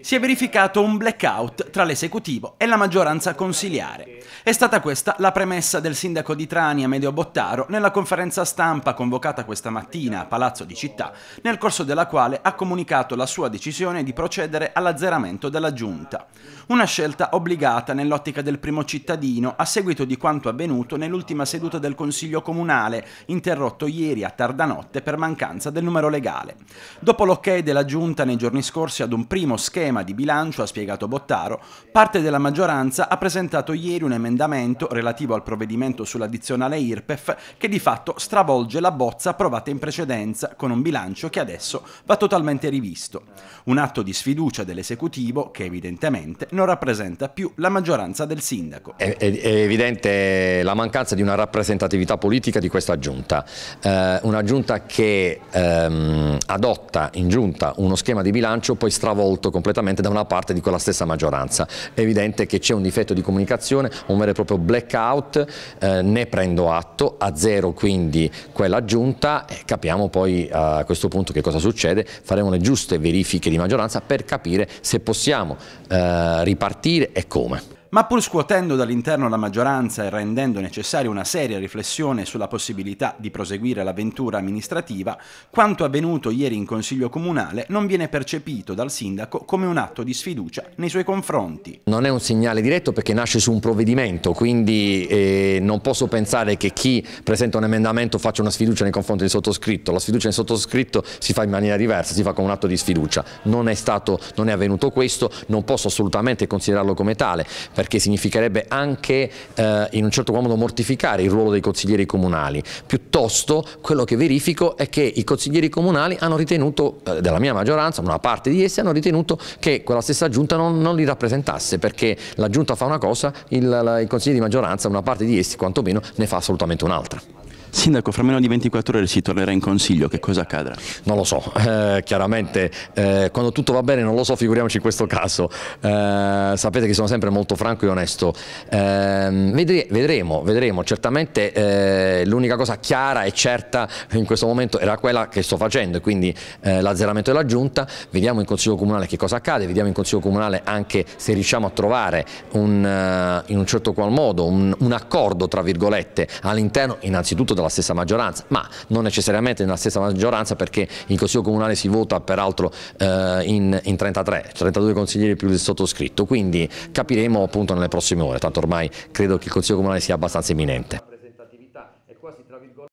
si è verificato un blackout tra l'esecutivo e la maggioranza consiliare. È stata questa la premessa del sindaco di Trani, a Medio Bottaro, nella conferenza stampa convocata questa mattina a Palazzo di Città, nel corso della quale ha comunicato la sua decisione di procedere all'azzeramento della giunta. Una scelta obbligata nell'ottica del primo cittadino a seguito di quanto avvenuto nell'ultima seduta del Consiglio Comunale, interrotto ieri a tarda notte per mancanza del numero legale. Dopo l'ok della giunta nei giorni scorsi ad un primo primo schema di bilancio, ha spiegato Bottaro, parte della maggioranza ha presentato ieri un emendamento relativo al provvedimento sull'addizionale IRPEF che di fatto stravolge la bozza approvata in precedenza con un bilancio che adesso va totalmente rivisto. Un atto di sfiducia dell'esecutivo che evidentemente non rappresenta più la maggioranza del sindaco. È, è, è evidente la mancanza di una rappresentatività politica di questa giunta, eh, una giunta che ehm, adotta in giunta uno schema di bilancio poi stravolge tolto completamente da una parte di quella stessa maggioranza. È evidente che c'è un difetto di comunicazione, un vero e proprio blackout, eh, ne prendo atto, a zero quindi quella giunta, e capiamo poi eh, a questo punto che cosa succede, faremo le giuste verifiche di maggioranza per capire se possiamo eh, ripartire e come ma pur scuotendo dall'interno la maggioranza e rendendo necessaria una seria riflessione sulla possibilità di proseguire l'avventura amministrativa, quanto avvenuto ieri in Consiglio Comunale non viene percepito dal sindaco come un atto di sfiducia nei suoi confronti. Non è un segnale diretto perché nasce su un provvedimento, quindi eh, non posso pensare che chi presenta un emendamento faccia una sfiducia nei confronti del sottoscritto, la sfiducia nel sottoscritto si fa in maniera diversa, si fa con un atto di sfiducia, non è, stato, non è avvenuto questo, non posso assolutamente considerarlo come tale perché significherebbe anche eh, in un certo modo mortificare il ruolo dei consiglieri comunali, piuttosto quello che verifico è che i consiglieri comunali hanno ritenuto, eh, della mia maggioranza, una parte di essi hanno ritenuto che quella stessa giunta non, non li rappresentasse, perché la giunta fa una cosa, il, la, il consigliere di maggioranza, una parte di essi quantomeno, ne fa assolutamente un'altra. Sindaco, fra meno di 24 ore si tornerà in Consiglio, che cosa accadrà? Non lo so, eh, chiaramente eh, quando tutto va bene non lo so, figuriamoci in questo caso. Eh, sapete che sono sempre molto franco e onesto. Ehm, vedre vedremo, vedremo. Certamente eh, l'unica cosa chiara e certa in questo momento era quella che sto facendo, quindi eh, l'azzeramento della Giunta. Vediamo in Consiglio Comunale che cosa accade, vediamo in Consiglio Comunale anche se riusciamo a trovare un, eh, in un certo qual modo un, un accordo, tra virgolette, all'interno innanzitutto della la stessa maggioranza, ma non necessariamente nella stessa maggioranza perché in Consiglio Comunale si vota peraltro eh, in, in, 33, 32 consiglieri più il sottoscritto, quindi capiremo appunto nelle prossime ore, tanto ormai credo che il Consiglio Comunale sia abbastanza imminente.